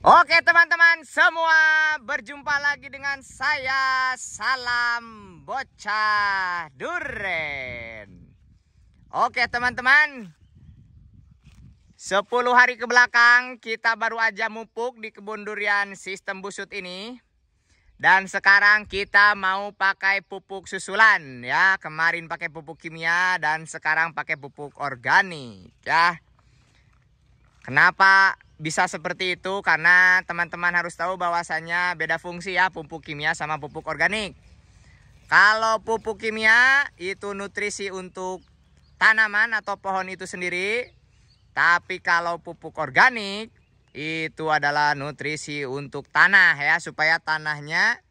Oke teman-teman semua berjumpa lagi dengan saya Salam Bocah Duren Oke teman-teman 10 hari ke belakang kita baru aja mupuk di kebun durian sistem busut ini Dan sekarang kita mau pakai pupuk susulan ya Kemarin pakai pupuk kimia dan sekarang pakai pupuk organik ya Kenapa? bisa seperti itu karena teman-teman harus tahu bahwasannya beda fungsi ya pupuk kimia sama pupuk organik. Kalau pupuk kimia itu nutrisi untuk tanaman atau pohon itu sendiri. Tapi kalau pupuk organik itu adalah nutrisi untuk tanah ya supaya tanahnya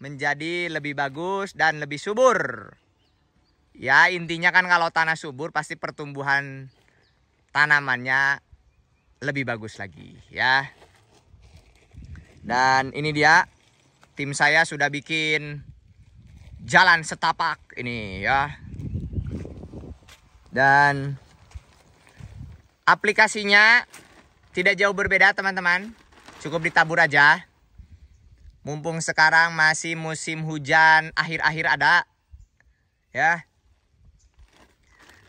menjadi lebih bagus dan lebih subur. Ya intinya kan kalau tanah subur pasti pertumbuhan tanamannya lebih bagus lagi ya. Dan ini dia tim saya sudah bikin jalan setapak ini ya. Dan aplikasinya tidak jauh berbeda teman-teman. Cukup ditabur aja. Mumpung sekarang masih musim hujan akhir-akhir ada. Ya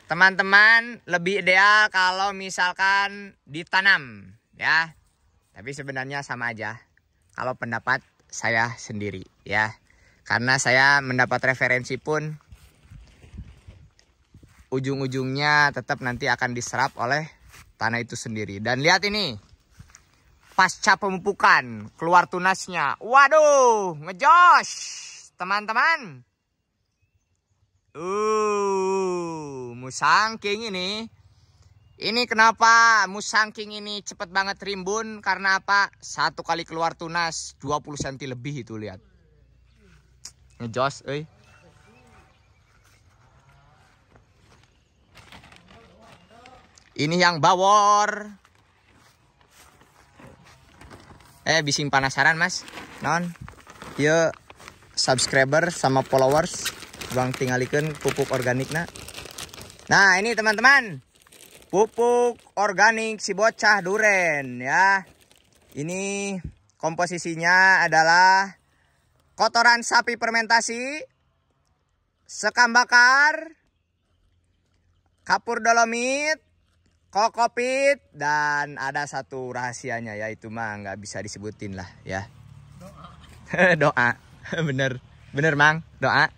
teman-teman lebih ideal kalau misalkan ditanam ya tapi sebenarnya sama aja kalau pendapat saya sendiri ya karena saya mendapat referensi pun ujung-ujungnya tetap nanti akan diserap oleh tanah itu sendiri dan lihat ini pasca pemupukan keluar tunasnya waduh ngejosh teman-teman uh musangking ini. Ini kenapa musangking ini cepet banget rimbun? Karena apa? Satu kali keluar tunas 20 cm lebih itu lihat. Ngejos, eh. Ini yang bawor. Eh, bising penasaran mas? Non, yuk subscriber sama followers. Bang tinggalikan pupuk organik nak. Nah ini teman-teman pupuk organik si bocah duren ya. Ini komposisinya adalah kotoran sapi fermentasi, sekam bakar, kapur dolomit, kokopit, dan ada satu rahasianya ya itu mah nggak bisa disebutin lah ya. Doa. doa. bener, bener mang, doa.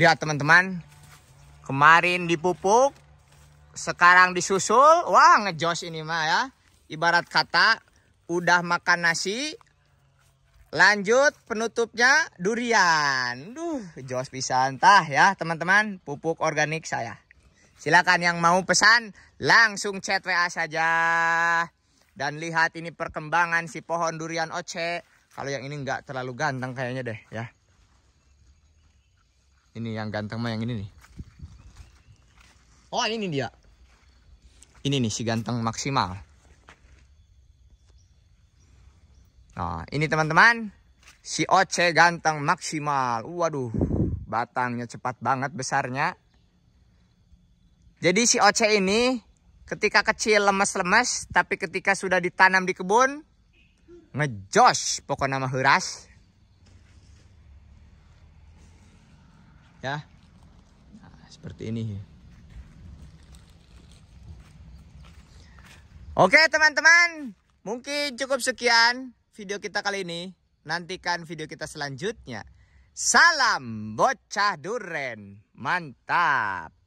Lihat teman-teman. Kemarin dipupuk. Sekarang disusul. Wah ngejos ini mah ya. Ibarat kata. Udah makan nasi. Lanjut penutupnya durian. Duh jos bisa entah ya teman-teman. Pupuk organik saya. Silakan yang mau pesan langsung chat WA saja. Dan lihat ini perkembangan si pohon durian oce. Kalau yang ini nggak terlalu ganteng kayaknya deh ya. Ini yang ganteng mah yang ini nih. Oh, ini dia. Ini nih si ganteng maksimal. Nah, ini teman-teman si oce ganteng maksimal. Waduh, batangnya cepat banget besarnya. Jadi si oce ini ketika kecil lemes-lemes, tapi ketika sudah ditanam di kebun ngejosh pokoknya mah heras. ya nah, seperti ini oke teman-teman mungkin cukup sekian video kita kali ini nantikan video kita selanjutnya salam bocah duren mantap